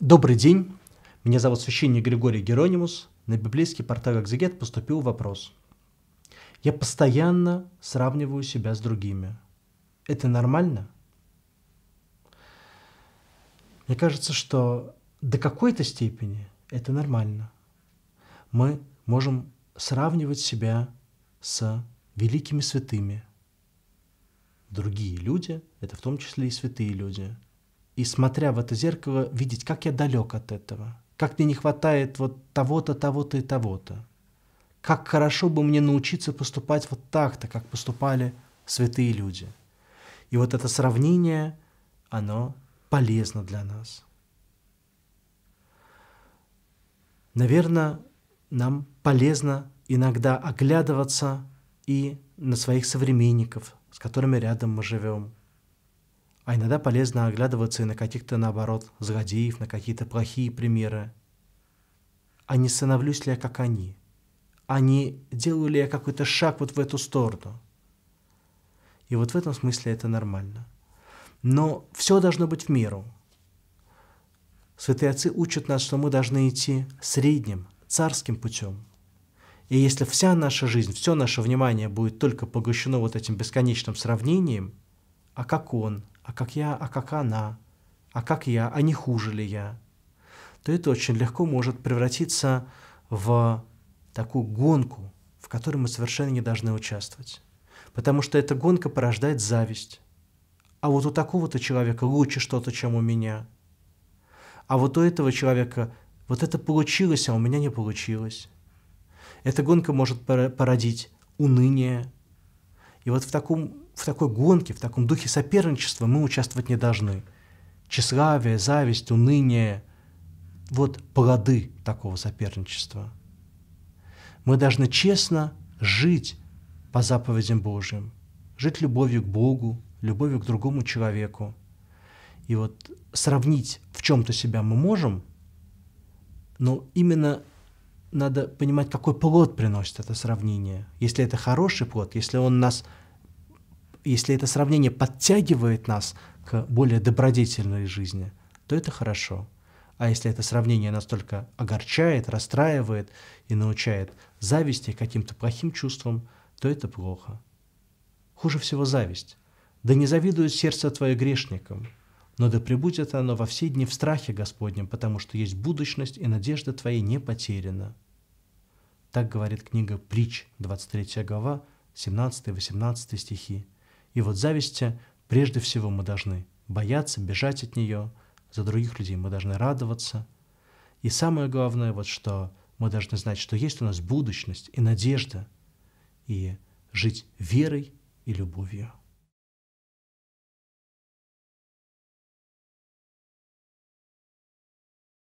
Добрый день, меня зовут священник Григорий Геронимус. На библейский портал «Экзегет» поступил вопрос. Я постоянно сравниваю себя с другими. Это нормально? Мне кажется, что до какой-то степени это нормально. Мы можем сравнивать себя с великими святыми. Другие люди — это в том числе и святые люди — и смотря в это зеркало, видеть, как я далек от этого, как мне не хватает вот того-то, того-то и того-то. Как хорошо бы мне научиться поступать вот так-то, как поступали святые люди. И вот это сравнение, оно полезно для нас. Наверное, нам полезно иногда оглядываться и на своих современников, с которыми рядом мы живем – а иногда полезно оглядываться и на каких-то, наоборот, злодеев, на какие-то плохие примеры. А не становлюсь ли я, как они? А не делаю ли я какой-то шаг вот в эту сторону? И вот в этом смысле это нормально. Но все должно быть в меру. Святые отцы учат нас, что мы должны идти средним, царским путем. И если вся наша жизнь, все наше внимание будет только поглощено вот этим бесконечным сравнением, а как он, а как я, а как она, а как я, а не хуже ли я, то это очень легко может превратиться в такую гонку, в которой мы совершенно не должны участвовать. Потому что эта гонка порождает зависть. А вот у такого-то человека лучше что-то, чем у меня. А вот у этого человека вот это получилось, а у меня не получилось. Эта гонка может породить уныние, и вот в, таком, в такой гонке, в таком духе соперничества мы участвовать не должны. Тщеславие, зависть, уныние – вот плоды такого соперничества. Мы должны честно жить по заповедям Божьим, жить любовью к Богу, любовью к другому человеку. И вот сравнить в чем-то себя мы можем, но именно надо понимать, какой плод приносит это сравнение. Если это хороший плод, если он нас, если это сравнение подтягивает нас к более добродетельной жизни, то это хорошо. А если это сравнение нас только огорчает, расстраивает и научает зависти каким-то плохим чувствам, то это плохо. Хуже всего зависть. Да не завидует сердце твое грешникам, но да пребудет оно во все дни в страхе Господнем, потому что есть будущность, и надежда твоя не потеряна». Так говорит книга «Притч», 23 глава, 17-18 стихи. И вот зависти прежде всего мы должны бояться, бежать от нее, за других людей мы должны радоваться. И самое главное, вот что мы должны знать, что есть у нас будущность и надежда, и жить верой и любовью.